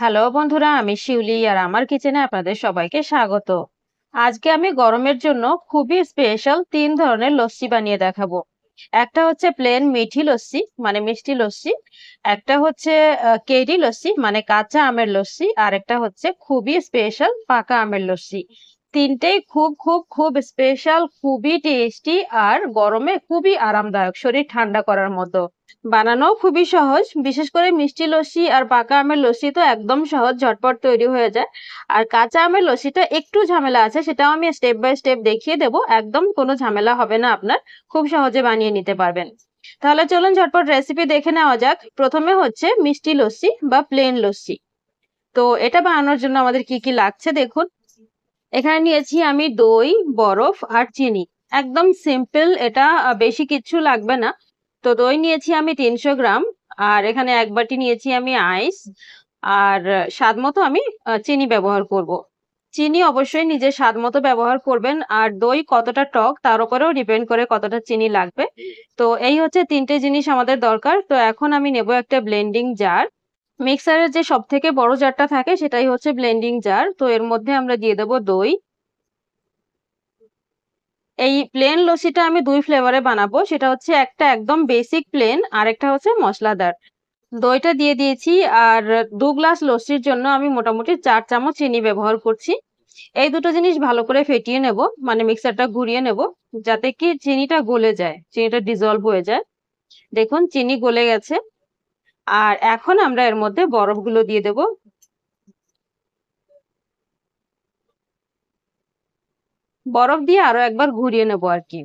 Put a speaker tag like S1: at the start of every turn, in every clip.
S1: Hello বন্ধুরা আমি শিউলি আর আমার কিচেনে আপনাদের সবাইকে স্বাগত আজকে আমি গরমের জন্য খুবই স্পেশাল তিন ধরনের লস্যি বানিয়ে দেখাবো একটা হচ্ছে প্লেন মিঠি লস্যি মানে মিষ্টি লস্যি একটা হচ্ছে কেরি লস্যি মানে কাঁচা আমের লস্যি আর একটা হচ্ছে খুবই স্পেশাল পাকা আমের লস্যি তিনটেই খুব খুব খুব স্পেশাল খুবই টেস্টি আর গরমে খুবই আরামদায়ক শরীর ঠান্ডা করার মতো বানানো খুবই সহজ বিশেষ করে মিষ্টি লস্যি আর পাকা আমের লস্যি তো একদম সহজ ঝটপট তৈরি হয়ে যায় আর কাঁচা আমের লস্যিটা একটু ঝামেলা আছে সেটাও আমি স্টেপ বাই স্টেপ দেখিয়ে দেব একদম কোনো ঝামেলা হবে না আপনার খুব সহজে বানিয়ে নিতে পারবেন তাহলে চলুন ঝটপট রেসিপি দেখে নেওয়া যাক প্রথমে হচ্ছে মিষ্টি লস্যি বা প্লেন লস্যি তো এটা বানানোর জন্য আমাদের কি কি লাগছে দেখুন এখানে নিয়েছি আমি দই বরফ আর চিনি একদম সিম্পল এটা বেশি কিছু লাগবে না তো দই নিয়েছি আমি তিনশো গ্রাম আর এখানে এক বাটি নিয়েছি আমি আইস আর স্বাদ মতো আমি চিনি ব্যবহার করব। চিনি অবশ্যই নিজের স্বাদ মতো ব্যবহার করবেন আর দই কতটা টক তার উপরেও ডিপেন্ড করে কতটা চিনি লাগবে তো এই হচ্ছে তিনটে জিনিস আমাদের দরকার তো এখন আমি নেব একটা ব্লেন্ডিং জার মিক্সারের যে সব থেকে বড় জারটা থাকে সেটাই হচ্ছে ব্লেন্ডিং জার তো এর মধ্যে আমরা দিয়ে দেব দই এই প্লেন লস্যিটা আমি দুই ফ্লেভারে বানাবো সেটা হচ্ছে একটা একদম বেসিক প্লেন আর একটা হচ্ছে মশলাদার দইটা দিয়ে দিয়েছি আর দু গ্লাস লস্যির জন্য আমি মোটামুটি চার চামচ চিনি ব্যবহার করছি এই দুটো জিনিস ভালো করে ফেটিয়ে নেব মানে মিক্সারটা ঘুরিয়ে নেব যাতে কি চিনিটা গলে যায় চিনিটা ডিজলভ হয়ে যায় দেখুন চিনি গলে গেছে আর এখন আমরা এর মধ্যে বরফগুলো দিয়ে দেব বরফ দিয়ে আরো একবার ঘুরিয়ে নেবো আর কি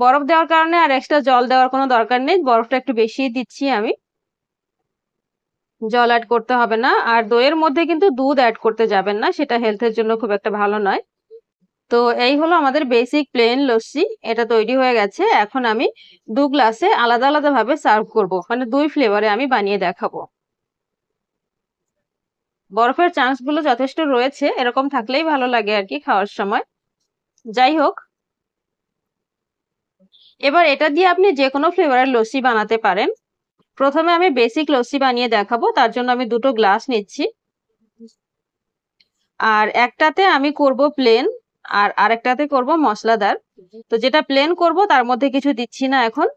S1: বরফ দেওয়ার কারণে আর এক্সট্রা জল দেওয়ার কোনো দরকার নেই বরফটা একটু বেশি দিচ্ছি আমি জল অ্যাড করতে হবে না আর দইয়ের মধ্যে কিন্তু দুধ অ্যাড করতে যাবেন না সেটা হেলথের জন্য খুব একটা ভালো নয় তো এই হলো আমাদের বেসিক প্লেন লস্যি এটা তৈরি হয়ে গেছে এখন আমি দু গ্লাসে আলাদা আলাদা ভাবে সার্ভ করব মানে দুই ফ্লেভারে আমি বানিয়ে দেখাবো বরফের চান্সগুলো যথেষ্ট রয়েছে এরকম থাকলেই ভালো লাগে আর কি খাওয়ার সময় যাই হোক এবার এটা দিয়ে আপনি যে কোনো ফ্লেভারের লস্যি বানাতে পারেন প্রথমে আমি বেসিক লস্যি বানিয়ে দেখাবো তার জন্য আমি দুটো গ্লাস নিচ্ছি আর একটাতে আমি করব প্লেন আর আরেকটাতে করব মশলাদার তো যেটা প্লেন করব তার মধ্যে কিছু দিচ্ছি না এখন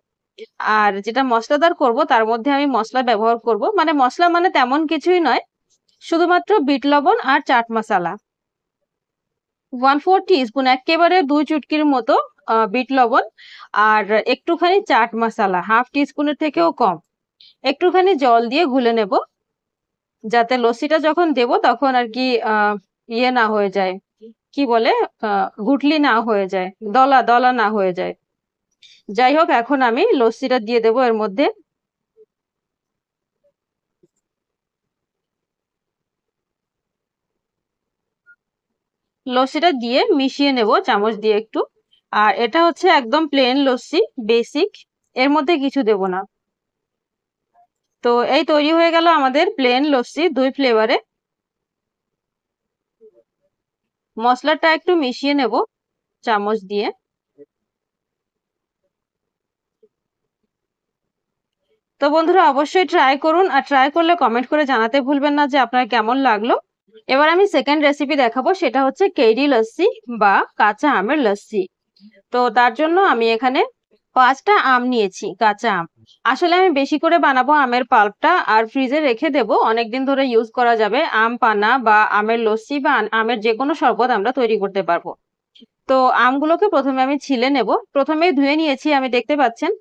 S1: আর যেটা মশলাদার করব তার মধ্যে আমি মশলা ব্যবহার করব মানে মশলা মানে তেমন কিছুই নয় শুধুমাত্র বিট লবণ আর chaat masala one four spoon একেবারে দুই চুটকির মতো বিট লবণ আর একটুখানি চাট মশালা হাফ স্পুনের থেকেও কম একটুখানি জল দিয়ে গুলে নেব যাতে লস্যিটা যখন দেব তখন আর কি ইয়ে না হয়ে যায় কি বলে গুটলি না হয়ে যায় দলা দলা না হয়ে যায় যাই হোক এখন আমি লস্যিটা দিয়ে দেব এর মধ্যে লস্যিটা দিয়ে মিশিয়ে নেব চামচ দিয়ে একটু আর এটা হচ্ছে একদম প্লেন লস্যি বেসিক এর মধ্যে কিছু দেব না তো এই তৈরি হয়ে গেল আমাদের প্লেন লস্যি দুই ফ্লেভারে মশলাটা একটু মিশিয়ে নেব চামচ দিয়ে তো বন্ধুরা অবশ্যই ট্রাই করুন আর ট্রাই করলে কমেন্ট করে জানাতে ভুলবেন না যে আপনার কেমন লাগলো এবার আমি সেকেন্ড রেসিপি দেখাবো সেটা হচ্ছে কেরি লস্যি বা কাঁচা আমের লস্যি তো তার জন্য আমি এখানে পাঁচটা আম নিয়েছি কাঁচা আম আসলে আমি বেশি করে বানাবো আমের পাল্পটা আর ফ্রিজে রেখে দেব অনেকদিন ধরে ইউজ করা যাবে আম পানা বা আমের লস্যি বা আমের যে কোনো শরবত আমরা তৈরি করতে পারবো তো আমগুলোকে প্রথমে আমি ছিলে নেব প্রথমে ধুয়ে নিয়েছি আমি দেখতে পাচ্ছেন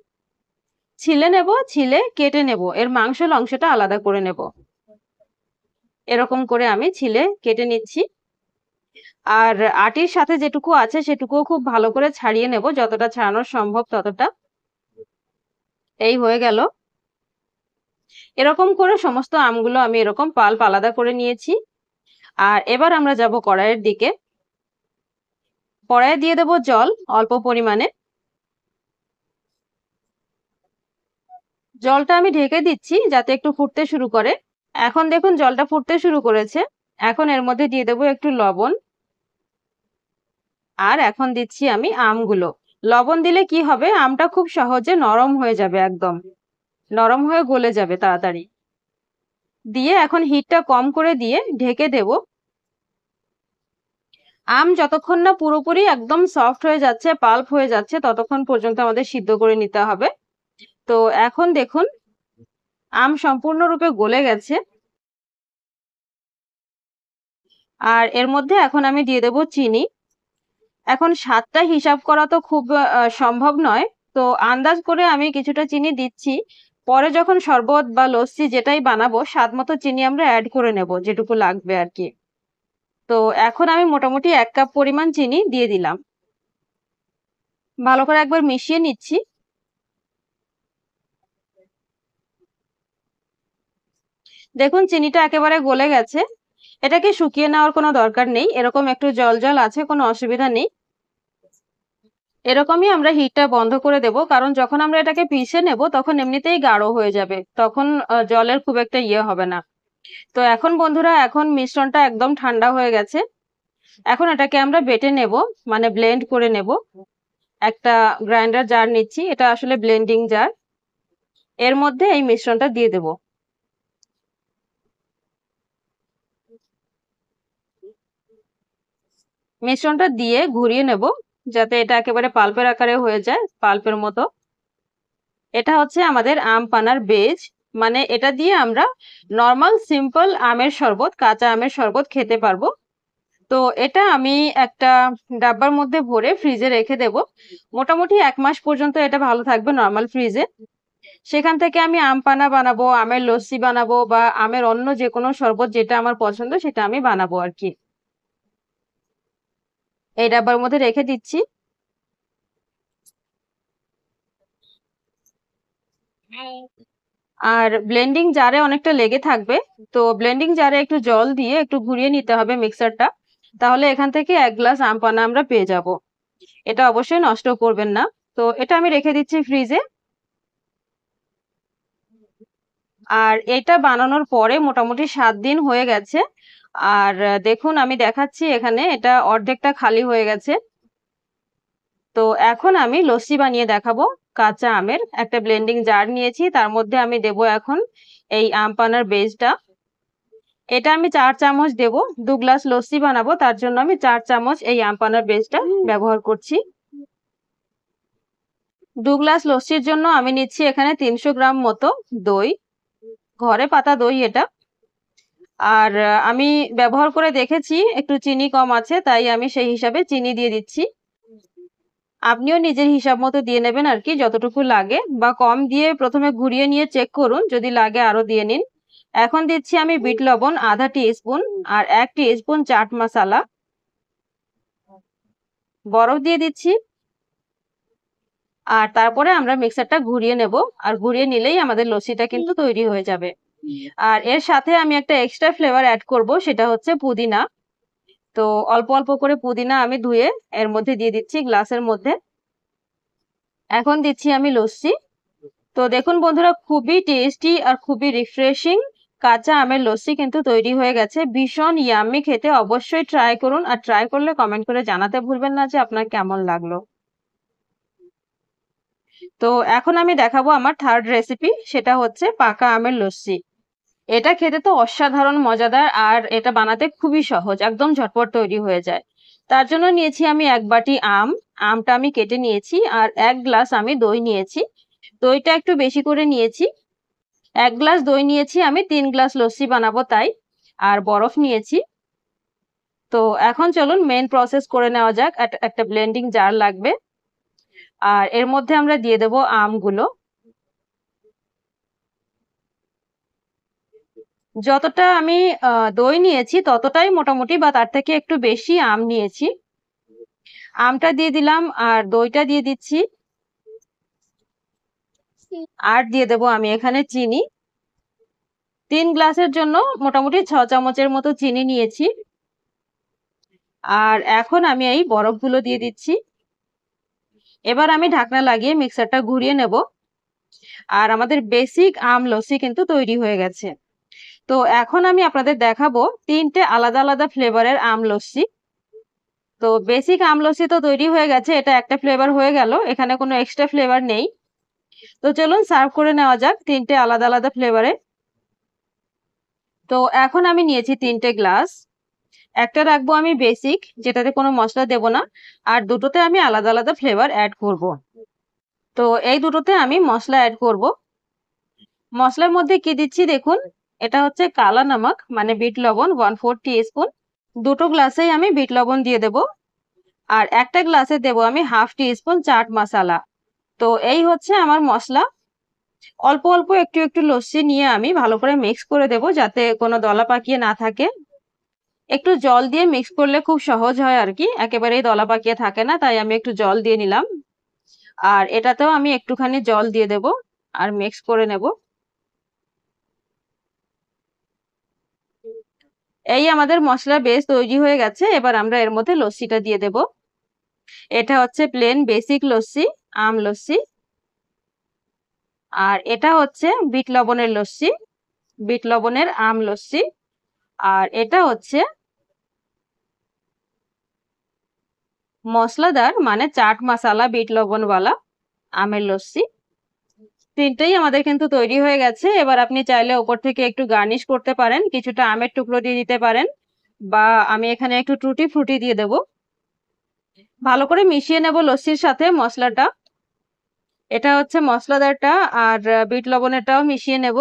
S1: ছিলে নেব ছিলে কেটে নেব এর মাংসের অংশটা আলাদা করে নেব এরকম করে আমি ছিলে কেটে নিচ্ছি আর আটির সাথে যেটুকু আছে সেটুকুও খুব ভালো করে ছাড়িয়ে নেব যতটা ছাড়ানো সম্ভব ততটা এই হয়ে গেল এরকম করে সমস্ত আমগুলো আমি এরকম পাল আলাদা করে নিয়েছি আর এবার আমরা যাব কড়াইয়ের দিকে কড়াইয়ে দিয়ে দেব জল অল্প পরিমাণে জলটা আমি ঢেকে দিচ্ছি যাতে একটু ফুটতে শুরু করে এখন দেখুন জলটা ফুটতে শুরু করেছে এখন এর মধ্যে দিয়ে দেবো একটু লবণ আর এখন দিচ্ছি আমি আমগুলো লবণ দিলে কি হবে আমটা খুব সহজে নরম হয়ে যাবে একদম নরম হয়ে গলে যাবে তাড়াতাড়ি দিয়ে এখন হিটটা কম করে দিয়ে ঢেকে দেব আম যতক্ষণ না পুরোপুরি একদম সফট হয়ে যাচ্ছে পাল্প হয়ে যাচ্ছে ততক্ষণ পর্যন্ত আমাদের সিদ্ধ করে নিতে হবে তো এখন দেখুন আম সম্পূর্ণরূপে গলে গেছে আর এর মধ্যে এখন আমি দিয়ে দেব চিনি এখন স্বাদটা হিসাব করা তো খুব সম্ভব নয় তো আন্দাজ করে আমি কিছুটা চিনি দিচ্ছি পরে যখন শরবত বা লস্যি যেটাই বানাবো স্বাদ মতো চিনি আমরা অ্যাড করে নেব যেটুকু লাগবে আর কি তো এখন আমি মোটামুটি এক কাপ পরিমাণ চিনি দিয়ে দিলাম ভালো করে একবার মিশিয়ে নিচ্ছি দেখুন চিনিটা একেবারে গলে গেছে এটাকে শুকিয়ে নেওয়ার কোনো দরকার নেই এরকম একটু জল জল আছে কোনো অসুবিধা নেই এরকমই আমরা হিটটা বন্ধ করে দেব কারণ যখন আমরা এটাকে পিষে নেব তখন এমনিতেই গাঢ় হয়ে যাবে তখন জলের খুব একটা ইয়ে হবে না তো এখন বন্ধুরা এখন মিশ্রণটা একদম ঠান্ডা হয়ে গেছে এখন এটাকে আমরা বেটে নেব মানে ব্লেন্ড করে নেব একটা গ্রাইন্ডার জার নিচ্ছি এটা আসলে ব্লেন্ডিং জার এর মধ্যে এই মিশ্রণটা দিয়ে দেবো মিশ্রণটা দিয়ে ঘুরিয়ে নেব যাতে এটা একেবারে পাল্পের আকারে হয়ে যায় পাল্পের মতো এটা হচ্ছে আমাদের আম পানার বেজ মানে এটা দিয়ে আমরা নর্মাল সিম্পল আমের শরবত কাঁচা আমের শরবত খেতে পারবো তো এটা আমি একটা ডাব্বার মধ্যে ভরে ফ্রিজে রেখে দেব মোটামুটি এক মাস পর্যন্ত এটা ভালো থাকবে নর্মাল ফ্রিজে সেখান থেকে আমি আম পানা বানাবো আমের লস্যি বানাবো বা আমের অন্য যে কোনো শরবত যেটা আমার পছন্দ সেটা আমি বানাবো আর কি এই ডাব্বার মধ্যে রেখে দিচ্ছি আর ব্লেন্ডিং জারে অনেকটা লেগে থাকবে তো ব্লেন্ডিং জারে একটু জল দিয়ে একটু ঘুরিয়ে নিতে হবে মিক্সারটা তাহলে এখান থেকে এক গ্লাস আমপানা আমরা পেয়ে যাব এটা অবশ্যই নষ্ট করবেন না তো এটা আমি রেখে দিচ্ছি ফ্রিজে আর এটা বানানোর পরে মোটামুটি সাত দিন হয়ে গেছে আর দেখুন আমি দেখাচ্ছি এখানে এটা অর্ধেকটা খালি হয়ে গেছে তো এখন আমি লস্যি বানিয়ে দেখাবো কাঁচা আমের একটা ব্লেন্ডিং জার নিয়েছি তার মধ্যে আমি দেব এখন এই আম পানার বেজটা এটা আমি চার চামচ দেব দু গ্লাস লস্যি বানাবো তার জন্য আমি চার চামচ এই আম পানার বেজটা ব্যবহার করছি দু গ্লাস লস্যির জন্য আমি নিচ্ছি এখানে তিনশো গ্রাম মতো দই ঘরে পাতা দই এটা আর আমি ব্যবহার করে দেখেছি একটু চিনি কম আছে তাই আমি সেই হিসাবে চিনি দিয়ে দিচ্ছি আপনিও নিজের হিসাব মতো দিয়ে নেবেন আর কি যতটুকু লাগে বা কম দিয়ে প্রথমে ঘুরিয়ে নিয়ে চেক করুন যদি লাগে আরও দিয়ে নিন এখন দিচ্ছি আমি বিট লবণ আধা টি স্পুন আর এক স্পুন চাট মশালা বরফ দিয়ে দিচ্ছি আর তারপরে আমরা মিক্সারটা ঘুরিয়ে নেব আর ঘুরিয়ে নিলেই আমাদের লস্যিটা কিন্তু তৈরি হয়ে যাবে আর এর সাথে আমি একটা এক্সট্রা ফ্লেভার অ্যাড করব সেটা হচ্ছে পুদিনা তো অল্প অল্প করে পুদিনা আমি ধুয়ে এর মধ্যে দিয়ে দিচ্ছি গ্লাসের মধ্যে এখন দিচ্ছি আমি লস্যি তো দেখুন বন্ধুরা খুবই টেস্টি আর খুবই রিফ্রেশিং কাঁচা আমের লস্যি কিন্তু তৈরি হয়ে গেছে ভীষণ ইয়ামি খেতে অবশ্যই ট্রাই করুন আর ট্রাই করলে কমেন্ট করে জানাতে ভুলবেন না যে আপনার কেমন লাগলো তো এখন আমি দেখাবো আমার থার্ড রেসিপি সেটা হচ্ছে পাকা আমের লস্যি এটা খেতে তো অসাধারণ মজাদার আর এটা বানাতে খুবই সহজ একদম ঝটপট তৈরি হয়ে যায় তার জন্য নিয়েছি আমি এক বাটি আম আমটা আমি কেটে নিয়েছি আর এক গ্লাস আমি দই নিয়েছি দইটা একটু বেশি করে নিয়েছি এক গ্লাস দই নিয়েছি আমি তিন গ্লাস লস্যি বানাবো তাই আর বরফ নিয়েছি তো এখন চলুন মেন প্রসেস করে নেওয়া যাক একটা ব্লেন্ডিং জার লাগবে আর এর মধ্যে আমরা দিয়ে দেব আমগুলো যতটা আমি দই নিয়েছি ততটাই মোটামুটি বা তার থেকে একটু বেশি আম নিয়েছি আমটা দিয়ে দিলাম আর দইটা দিয়ে দিচ্ছি আর দিয়ে দেব আমি এখানে চিনি তিন গ্লাসের জন্য মোটামুটি ছ চামচের মতো চিনি নিয়েছি আর এখন আমি এই বরফগুলো দিয়ে দিচ্ছি এবার আমি ঢাকনা লাগিয়ে মিক্সারটা ঘুরিয়ে নেব আর আমাদের বেসিক আম লসি কিন্তু তৈরি হয়ে গেছে তো এখন আমি আপনাদের দেখাবো তিনটে আলাদা আলাদা ফ্লেভারের আমলস্যি তো বেসিক আমলস্যি তো তৈরি হয়ে গেছে এটা একটা ফ্লেভার হয়ে গেল এখানে কোনো এক্সট্রা ফ্লেভার নেই তো চলুন সার্ভ করে নেওয়া যাক তিনটে আলাদা আলাদা ফ্লেভারে তো এখন আমি নিয়েছি তিনটে গ্লাস একটা রাখবো আমি বেসিক যেটাতে কোনো মশলা দেব না আর দুটোতে আমি আলাদা আলাদা ফ্লেভার অ্যাড করব। তো এই দুটোতে আমি মশলা অ্যাড করব। মশলার মধ্যে কি দিচ্ছি দেখুন এটা হচ্ছে কালা নামক মানে বিট লবণ ওয়ান ফোর টি স্পুন দুটো গ্লাসেই আমি বিট লবণ দিয়ে দেব আর একটা গ্লাসে দেব আমি half teaspoon chaat masala তো এই হচ্ছে আমার মশলা অল্প অল্প একটু একটু লস্যি নিয়ে আমি ভালো করে মিক্স করে দেব যাতে কোনো দলা পাকিয়ে না থাকে একটু জল দিয়ে মিক্স করলে খুব সহজ হয় আর কি একেবারেই দলা পাকিয়ে থাকে না তাই আমি একটু জল দিয়ে নিলাম আর এটাতেও আমি একটুখানি জল দিয়ে দেব আর মিক্স করে নেব এই আমাদের মশলা বেশ তৈরি হয়ে গেছে এবার আমরা এর মধ্যে লস্যিটা দিয়ে দেব এটা হচ্ছে প্লেন বেসিক লস্যি আম লস্যি আর এটা হচ্ছে বিট লবণের লস্যি বিট লবণের আম লস্যি আর এটা হচ্ছে মশলাদার মানে চাট মশালা বিট লবণওয়ালা আমের লস্যি তিনটেই আমাদের কিন্তু তৈরি হয়ে গেছে এবার আপনি চাইলে ওপর থেকে একটু গার্নিশ করতে পারেন কিছুটা আমের টুকরো দিয়ে দিতে পারেন বা আমি এখানে একটু টুটি ফ্রুটি দিয়ে দেব ভালো করে মিশিয়ে নেব লস্যির সাথে মশলাটা এটা হচ্ছে মশলাদারটা আর বিট লবণেরটাও মিশিয়ে নেব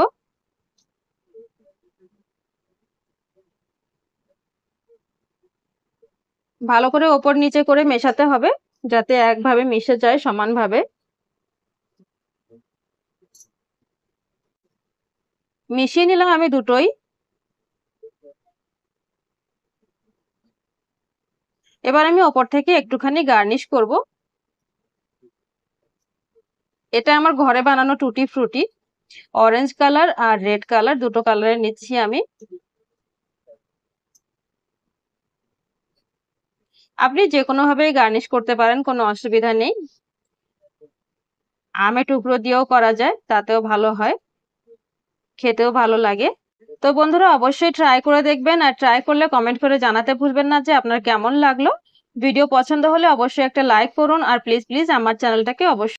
S1: ভালো করে ওপর নিচে করে মেশাতে হবে যাতে একভাবে মিশে যায় সমানভাবে মিশিয়ে নিলাম আমি দুটোই এবার আমি ওপর থেকে একটুখানি গার্নিশ করব এটা আমার ঘরে বানানো টুটি ফ্রুটি অরেঞ্জ কালার আর রেড কালার দুটো কালারে নিচ্ছি আমি আপনি যে ভাবে গার্নিশ করতে পারেন কোনো অসুবিধা নেই আমের টুকরো দিয়েও করা যায় তাতেও ভালো হয় খেতেও ভালো লাগে তো বন্ধুরা অবশ্যই ট্রাই করে দেখবেন আর ট্রাই করলে কমেন্ট করে জানাতে ভুলবেন না যে আপনার কেমন লাগলো ভিডিও পছন্দ হলে অবশ্যই একটা লাইক করুন আর প্লিজ প্লিজ আমার চ্যানেলটাকে অবশ্যই